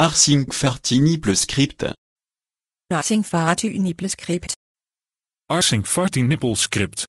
plus script. plus script. plus script.